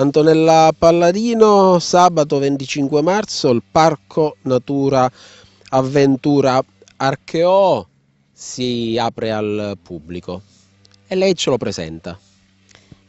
Antonella Palladino, sabato 25 marzo, il Parco Natura Avventura Archeo si apre al pubblico e lei ce lo presenta.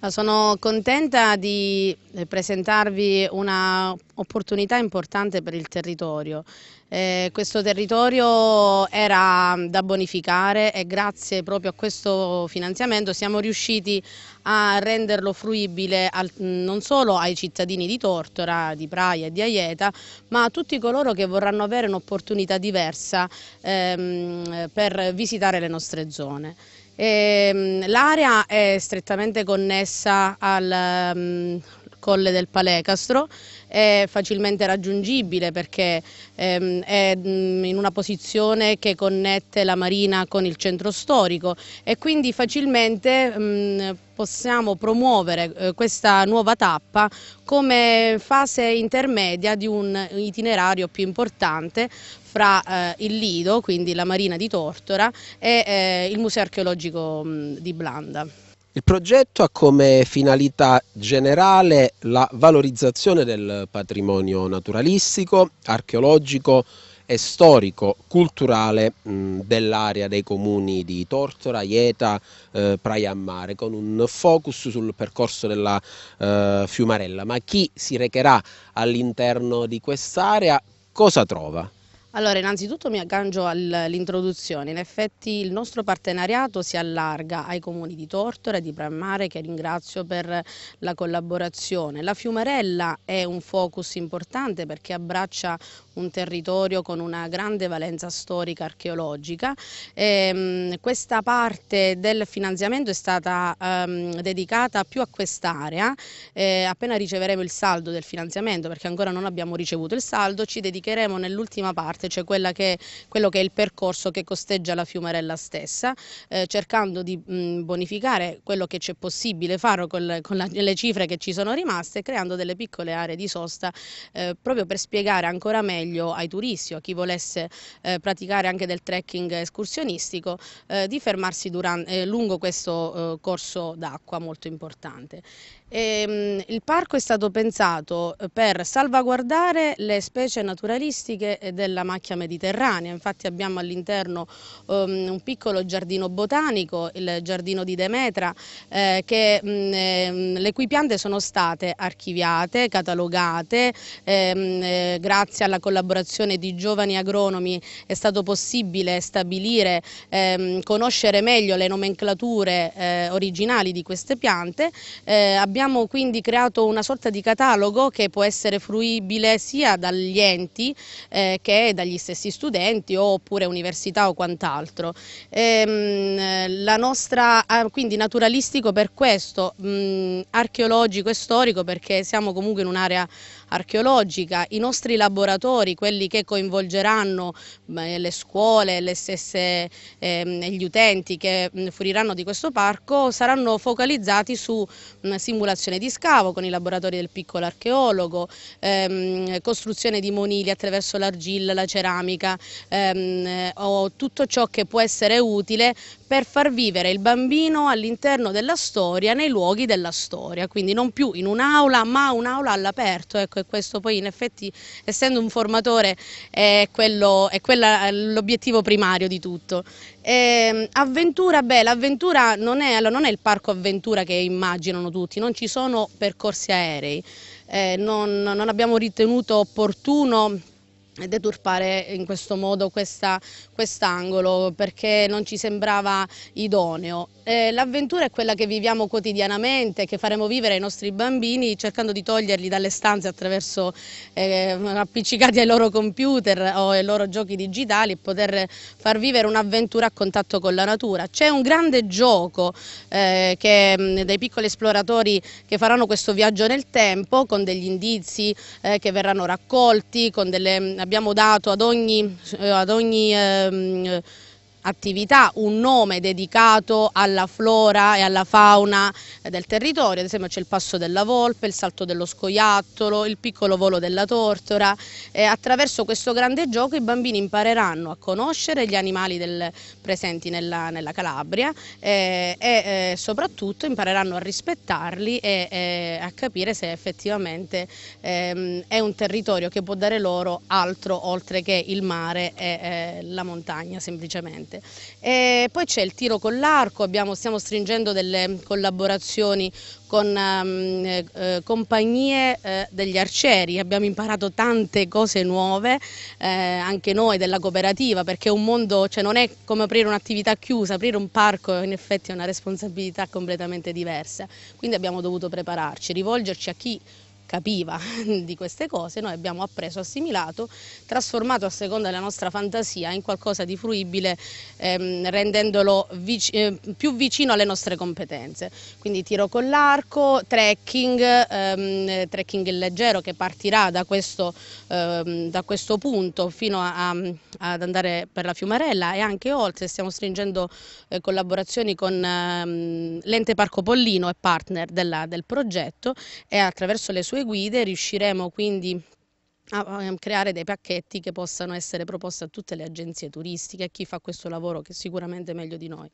Ah, sono contenta di eh, presentarvi un'opportunità importante per il territorio. Eh, questo territorio era da bonificare e grazie proprio a questo finanziamento siamo riusciti a renderlo fruibile al, non solo ai cittadini di Tortora, di Praia e di Aieta, ma a tutti coloro che vorranno avere un'opportunità diversa ehm, per visitare le nostre zone. Ehm, l'area è strettamente connessa al um, colle del Palecastro, è facilmente raggiungibile perché ehm, è mm, in una posizione che connette la marina con il centro storico e quindi facilmente mh, mm, possiamo promuovere eh, questa nuova tappa come fase intermedia di un itinerario più importante fra eh, il Lido, quindi la Marina di Tortora, e eh, il Museo Archeologico di Blanda. Il progetto ha come finalità generale la valorizzazione del patrimonio naturalistico, archeologico, e storico culturale dell'area dei comuni di Tortora, Ieta, eh, Praia a Mare con un focus sul percorso della eh, Fiumarella. Ma chi si recherà all'interno di quest'area cosa trova? Allora, innanzitutto mi aggancio all'introduzione. In effetti il nostro partenariato si allarga ai comuni di Tortora e di Prammare che ringrazio per la collaborazione. La Fiumarella è un focus importante perché abbraccia un territorio con una grande valenza storica archeologica. E, ehm, questa parte del finanziamento è stata um, dedicata più a quest'area. Eh, appena riceveremo il saldo del finanziamento, perché ancora non abbiamo ricevuto il saldo, ci dedicheremo nell'ultima parte, cioè che, quello che è il percorso che costeggia la Fiumarella stessa, eh, cercando di mh, bonificare quello che c'è possibile fare col, con la, le cifre che ci sono rimaste, creando delle piccole aree di sosta eh, proprio per spiegare ancora meglio consiglio ai turisti o a chi volesse eh, praticare anche del trekking escursionistico eh, di fermarsi durante, eh, lungo questo eh, corso d'acqua molto importante. E, ehm, il parco è stato pensato eh, per salvaguardare le specie naturalistiche eh, della macchia mediterranea, infatti abbiamo all'interno um, un piccolo giardino botanico, il giardino di Demetra, eh, che, mh, mm, ehm, le cui piante sono state archiviate, catalogate, eh, grazie alla collaborazione di giovani agronomi è stato possibile stabilire, eh, conoscere meglio le nomenclature eh, originali di queste piante. abbiamo Abbiamo quindi creato una sorta di catalogo che può essere fruibile sia dagli enti eh, che dagli stessi studenti oppure università o quant'altro. Ehm, la nostra, ah, quindi naturalistico per questo, mh, mm, archeologico e storico perché siamo comunque in un'area archeologica, i nostri laboratori, quelli che coinvolgeranno le scuole, le stesse, ehm, gli utenti che mm, furiranno di questo parco, saranno focalizzati su mm, simulazione di scavo con i laboratori del piccolo archeologo, ehm, costruzione di monili attraverso l'argilla, la ceramica ehm, o tutto ciò che può essere utile per far vivere il bambino all'interno della storia, nei luoghi della storia, quindi non più in un'aula ma un'aula all'aperto, ecco e questo poi in effetti essendo un formatore è, quello, è quella, l'obiettivo primario di tutto. E, ehm, avventura, beh l'avventura non, allora, non è il parco avventura che immaginano tutti, non ci sono percorsi aerei, eh, non, non abbiamo ritenuto opportuno deturpare in questo modo quest'angolo quest perché non ci sembrava idoneo. Eh, L'avventura è quella che viviamo quotidianamente, che faremo vivere ai nostri bambini cercando di toglierli dalle stanze attraverso eh, appiccicati ai loro computer o ai loro giochi digitali e poter far vivere un'avventura a contatto con la natura. C'è un grande gioco eh, che, dei piccoli esploratori che faranno questo viaggio nel tempo con degli indizi eh, che verranno raccolti, con delle abbiamo dato ad ogni, eh, ad ogni ehm, attività un nome dedicato alla flora e alla fauna eh, del territorio, ad esempio c'è il passo della volpe, il salto dello scoiattolo, il piccolo volo della tortora e attraverso questo grande gioco i bambini impareranno a conoscere gli animali del, presenti nella, nella Calabria eh, e, e, eh, soprattutto impareranno a rispettarli e, e a capire se effettivamente ehm, è un territorio che può dare loro altro oltre che il mare e eh, la montagna semplicemente sicuramente. E poi c'è il tiro con l'arco, stiamo stringendo delle collaborazioni con um, eh, compagnie eh, degli arcieri, abbiamo imparato tante cose nuove, eh, anche noi della cooperativa, perché un mondo, cioè non è come aprire un'attività chiusa, aprire un parco in effetti è una responsabilità completamente diversa, quindi abbiamo dovuto prepararci, rivolgerci a chi capiva di queste cose, noi abbiamo appreso, assimilato, trasformato a seconda della nostra fantasia in qualcosa di fruibile, ehm, rendendolo vic eh, più vicino alle nostre competenze. Quindi tiro con l'arco, trekking, ehm, trekking leggero che partirà da questo, ehm, da questo punto fino a, a, ad andare per la Fiumarella e anche oltre, stiamo stringendo eh, collaborazioni con ehm, l'ente Parco Pollino e partner della, del progetto e attraverso le sue sue guide riusciremo quindi a creare dei pacchetti che possano essere proposti a tutte le agenzie turistiche, a chi fa questo lavoro che sicuramente è meglio di noi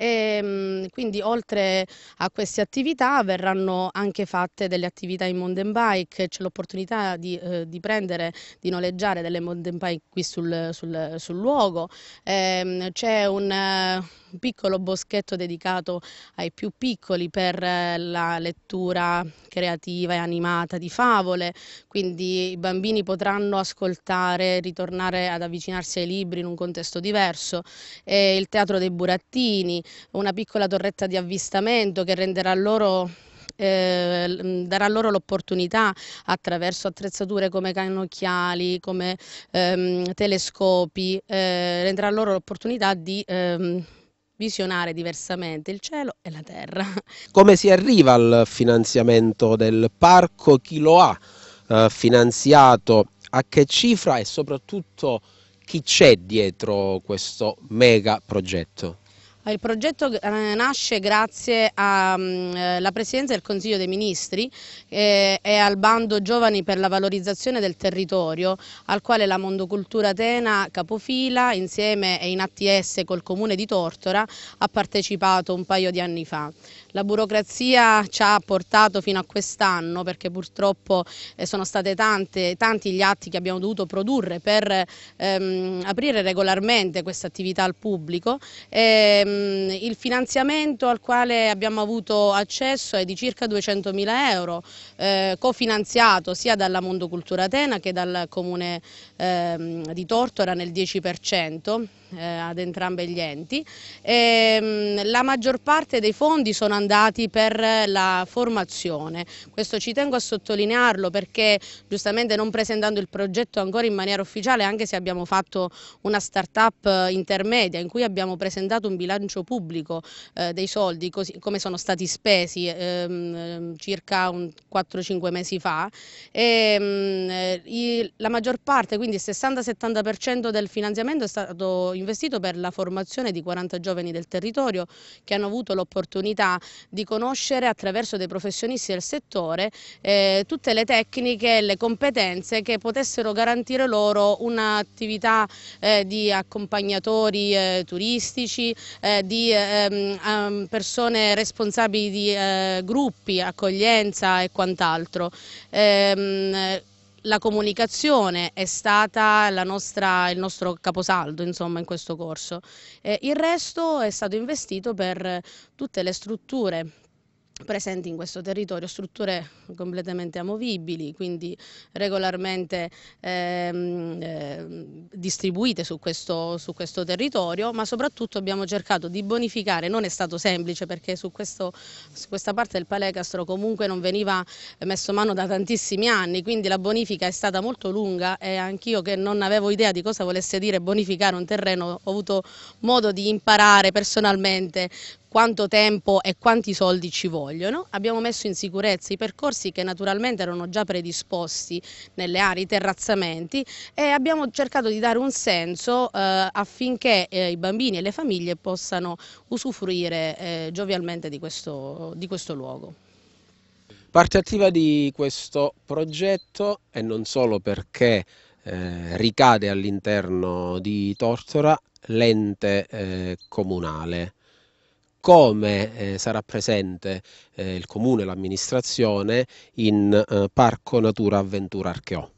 e ehm, quindi oltre a queste attività verranno anche fatte delle attività in mountain bike, c'è l'opportunità di, eh, di, prendere, di noleggiare delle mountain bike qui sul, sul, sul luogo, ehm, c'è eh, un, piccolo boschetto dedicato ai più piccoli per eh, la lettura creativa e animata di favole, quindi i bambini potranno ascoltare, ritornare ad avvicinarsi ai libri in un contesto diverso, il teatro dei burattini, una piccola torretta di avvistamento che renderà loro eh, darà loro l'opportunità attraverso attrezzature come cannocchiali, come ehm, telescopi, eh, renderà loro l'opportunità di ehm, visionare diversamente il cielo e la terra. Come si arriva al finanziamento del parco? Chi lo ha eh, finanziato? A che cifra e soprattutto chi c'è dietro questo mega progetto? Eh, il progetto eh, nasce grazie alla mm, eh, Presidenza del Consiglio dei Ministri e al bando Giovani per la valorizzazione del territorio, al quale la Mondocultura Atena capofila insieme e in ATS col Comune di Tortora ha partecipato un paio di anni fa. La burocrazia ci ha portato fino a quest'anno perché purtroppo sono stati tanti gli atti che abbiamo dovuto produrre per ehm, aprire regolarmente questa attività al pubblico. Ehm, Ehm, il finanziamento al quale abbiamo avuto accesso è di circa 200.000 euro, eh, cofinanziato sia dalla Mondo Cultura Atena che dal Comune eh, di Tortora nel 10% eh, ad entrambi gli enti. E, ehm, la maggior parte dei fondi sono andati per la formazione, questo ci tengo a sottolinearlo perché giustamente non presentando il progetto ancora in maniera ufficiale, anche se abbiamo fatto una start-up eh, intermedia in cui abbiamo presentato un bilancio pubblico eh, dei soldi, così, come sono stati spesi ehm, circa 4-5 mesi fa, e, ehm, mh, eh, i, la maggior parte, quindi il 60-70% del finanziamento è stato investito per la formazione di 40 giovani del territorio che hanno avuto l'opportunità di conoscere attraverso dei professionisti del settore eh, tutte le tecniche e le competenze che potessero garantire loro un'attività eh, di accompagnatori eh, turistici, eh, di ehm, ehm, persone responsabili di eh, gruppi, accoglienza e quant'altro. Ehm, la comunicazione è stata nostra, il nostro caposaldo insomma, in questo corso. Eh, il resto è stato investito per tutte le strutture presenti in questo territorio strutture completamente amovibili, quindi regolarmente ehm, eh, distribuite su questo, su questo, territorio, ma soprattutto abbiamo cercato di bonificare, non è stato semplice perché su, questo, su questa parte del Palecastro comunque non veniva messo mano da tantissimi anni, quindi la bonifica è stata molto lunga e anch'io che non avevo idea di cosa volesse dire bonificare un terreno ho avuto modo di imparare personalmente quanto tempo e quanti soldi ci vogliono. Abbiamo messo in sicurezza i percorsi che naturalmente erano già predisposti nelle aree, i terrazzamenti e abbiamo cercato di dare un senso eh, affinché eh, i bambini e le famiglie possano usufruire eh, giovialmente di questo, di questo luogo. Parte attiva di questo progetto e non solo perché eh, ricade all'interno di Tortora l'ente eh, comunale come eh, sarà presente eh, il comune, l'amministrazione in eh, Parco Natura Avventura Archeo.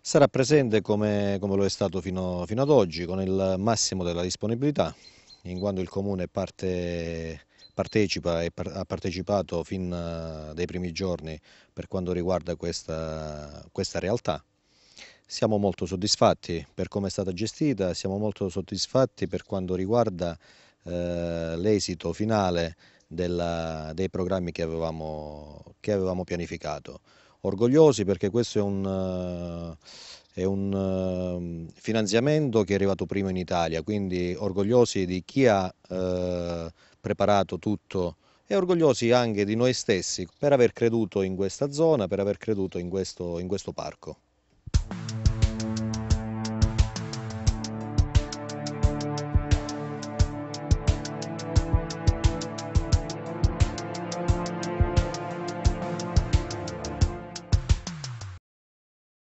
Sarà presente come, come lo è stato fino, fino, ad oggi, con il massimo della disponibilità, in quanto il comune parte, partecipa e par, ha partecipato fin eh, dai primi giorni per quanto riguarda questa, questa realtà. Siamo molto soddisfatti per come è stata gestita, siamo molto soddisfatti per quanto riguarda eh, l'esito finale della, dei programmi che avevamo, che avevamo, pianificato. Orgogliosi perché questo è un, eh, è un eh, finanziamento che è arrivato prima in Italia, quindi orgogliosi di chi ha eh, preparato tutto e orgogliosi anche di noi stessi per aver creduto in questa zona, per aver creduto in questo, in questo parco.